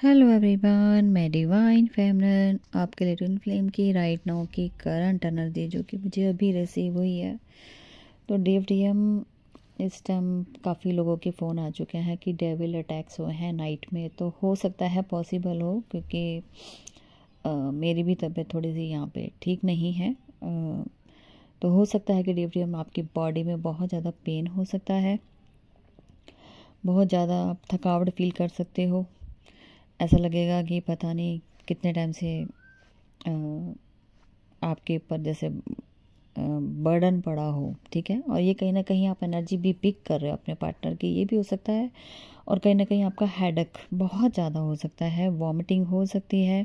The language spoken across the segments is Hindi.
हेलो एवरीवन मैं डिवाइन फैमरन आपके लिए ट्विन फ्लेम की राइट नाउ की करंट एनर्जी जो कि मुझे अभी रिसीव हुई है तो डेव डी एम इस टाइम काफ़ी लोगों के फ़ोन आ चुके हैं कि डेविल अटैक्स हुए हैं नाइट में तो हो सकता है पॉसिबल हो क्योंकि आ, मेरी भी तबीयत थोड़ी सी यहाँ पे ठीक नहीं है आ, तो हो सकता है कि डेव डी एम आपकी बॉडी में बहुत ज़्यादा पेन हो सकता है बहुत ज़्यादा आप थकावट फील कर सकते हो ऐसा लगेगा कि पता नहीं कितने टाइम से आपके ऊपर जैसे बर्डन पड़ा हो ठीक है और ये कहीं ना कहीं आप एनर्जी भी पिक कर रहे हो अपने पार्टनर की ये भी हो सकता है और कहीं ना कहीं आपका हेडक बहुत ज़्यादा हो सकता है वॉमिटिंग हो सकती है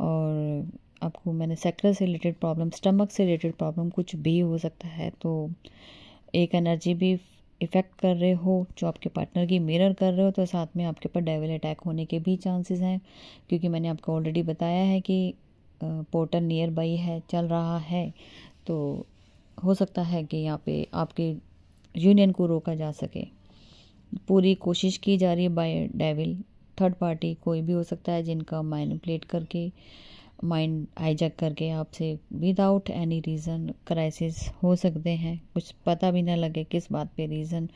और आपको मैंने सेक्टर से रिलेटेड प्रॉब्लम स्टमक से रिलेटेड प्रॉब्लम कुछ भी हो सकता है तो एक एनर्जी भी इफ़ेक्ट कर रहे हो जो आपके पार्टनर की मिरर कर रहे हो तो साथ में आपके ऊपर डेविल अटैक होने के भी चांसेस हैं क्योंकि मैंने आपको ऑलरेडी बताया है कि पोर्टल नियर बाई है चल रहा है तो हो सकता है कि यहाँ पे आपके यूनियन को रोका जा सके पूरी कोशिश की जा रही है बाय डेविल थर्ड पार्टी कोई भी हो सकता है जिनका मैनिपुलेट करके माइंड हाईजैक करके आपसे विदाउट एनी रीज़न क्राइसिस हो सकते हैं कुछ पता भी ना लगे किस बात पे रीज़न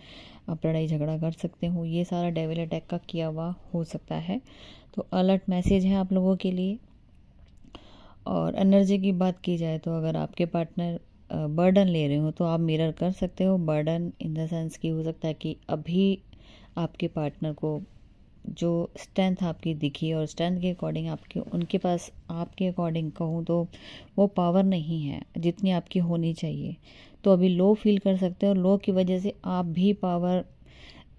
आप लड़ाई झगड़ा कर सकते हो ये सारा डेविल अटैक का किया हुआ हो सकता है तो अलर्ट मैसेज है आप लोगों के लिए और एनर्जी की बात की जाए तो अगर आपके पार्टनर बर्डन ले रहे हो तो आप मिरर कर सकते हो बर्डन इन द सेंस की हो सकता है कि अभी आपके पार्टनर को जो स्ट्रेंथ आपकी दिखी और स्ट्रेंथ के अकॉर्डिंग आपके उनके पास आपके अकॉर्डिंग कहूँ तो वो पावर नहीं है जितनी आपकी होनी चाहिए तो अभी लो फील कर सकते हो और लो की वजह से आप भी पावर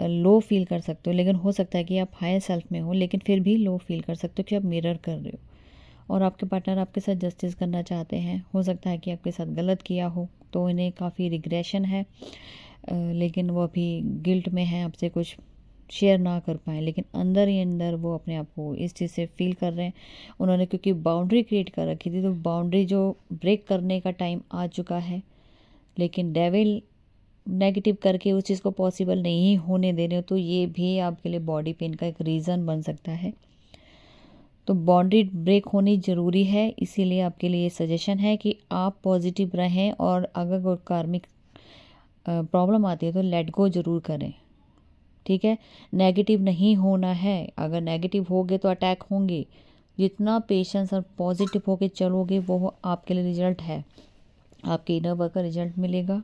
लो फील कर सकते हो लेकिन हो सकता है कि आप हाई सेल्फ में हो लेकिन फिर भी लो फील कर सकते हो कि आप मिरर कर रहे हो और आपके पार्टनर आपके साथ जस्टिस करना चाहते हैं हो सकता है कि आपके साथ गलत किया हो तो इन्हें काफ़ी रिग्रेशन है लेकिन वो अभी गिल्ट में है आपसे कुछ शेयर ना कर पाएँ लेकिन अंदर ही अंदर वो अपने आप को इस चीज़ से फील कर रहे हैं उन्होंने क्योंकि बाउंड्री क्रिएट कर रखी थी तो बाउंड्री जो ब्रेक करने का टाइम आ चुका है लेकिन डेविल नेगेटिव करके उस चीज़ को पॉसिबल नहीं होने दे रहे हो तो ये भी आपके लिए बॉडी पेन का एक रीज़न बन सकता है तो बाउंड्री ब्रेक होनी ज़रूरी है इसीलिए आपके लिए सजेशन है कि आप पॉजिटिव रहें और अगर कोई कार्मिक प्रॉब्लम आती है तो लेट गो ज़रूर करें ठीक है नेगेटिव नहीं होना है अगर नेगेटिव होगे तो अटैक होंगे जितना पेशेंस और पॉजिटिव होके चलोगे वो आपके लिए रिजल्ट है आपके इनर वर्क का रिजल्ट मिलेगा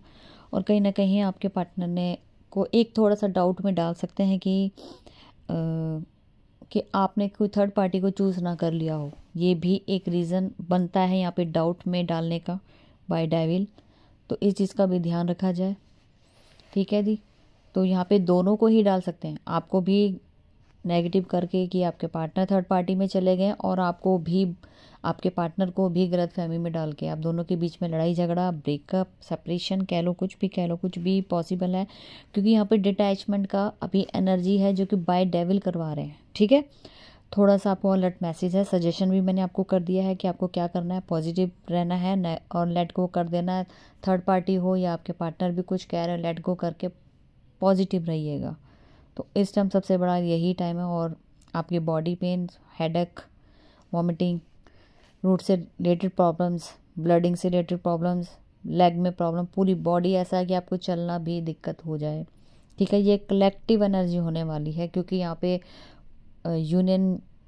और कहीं ना कहीं आपके पार्टनर ने को एक थोड़ा सा डाउट में डाल सकते हैं कि आ, कि आपने कोई थर्ड पार्टी को चूज़ ना कर लिया हो ये भी एक रीज़न बनता है यहाँ पे डाउट में डालने का बाय डाइविल तो इस चीज़ का भी ध्यान रखा जाए ठीक है दी तो यहाँ पे दोनों को ही डाल सकते हैं आपको भी नेगेटिव करके कि आपके पार्टनर थर्ड पार्टी में चले गए और आपको भी आपके पार्टनर को भी गलत फहमी में डाल के आप दोनों के बीच में लड़ाई झगड़ा ब्रेकअप सेपरेशन कह लो कुछ भी कह लो कुछ भी पॉसिबल है क्योंकि यहाँ पे डिटैचमेंट का अभी एनर्जी है जो कि बाय डेविल करवा रहे हैं ठीक है थोड़ा सा आपको अलर्ट मैसेज है सजेशन भी मैंने आपको कर दिया है कि आपको क्या करना है पॉजिटिव रहना है और लेट गो कर देना है थर्ड पार्टी हो या आपके पार्टनर भी कुछ कह रहे हो लेट गो करके पॉजिटिव रहिएगा तो इस टाइम सबसे बड़ा यही टाइम है और आपके बॉडी पेन एक वॉमिटिंग रूट से रिलेटेड प्रॉब्लम्स ब्लडिंग से रिलेटेड प्रॉब्लम्स लेग में प्रॉब्लम पूरी बॉडी ऐसा है कि आपको चलना भी दिक्कत हो जाए ठीक है ये कलेक्टिव एनर्जी होने वाली है क्योंकि यहाँ पे यूनियन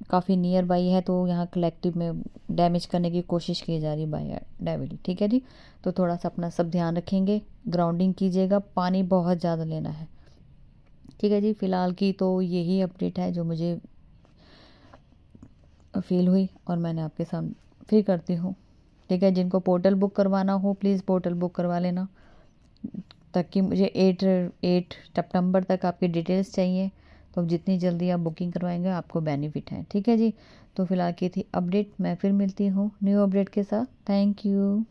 काफ़ी नियर बाई है तो यहाँ कलेक्टिव में डैमेज करने की कोशिश की जा रही है बाई डायबिटी ठीक है जी तो थोड़ा सा अपना सब ध्यान रखेंगे ग्राउंडिंग कीजिएगा पानी बहुत ज़्यादा लेना है ठीक है जी फ़िलहाल की तो यही अपडेट है जो मुझे फील हुई और मैंने आपके सामने फिर करती हूँ ठीक है जिनको पोर्टल बुक करवाना हो प्लीज़ पोर्टल बुक करवा लेना ताकि मुझे एट एट सितंबर तक आपकी डिटेल्स चाहिए तो अब जितनी जल्दी आप बुकिंग करवाएंगे आपको बेनिफिट है ठीक है जी तो फिलहाल की थी अपडेट मैं फिर मिलती हूँ न्यू अपडेट के साथ थैंक यू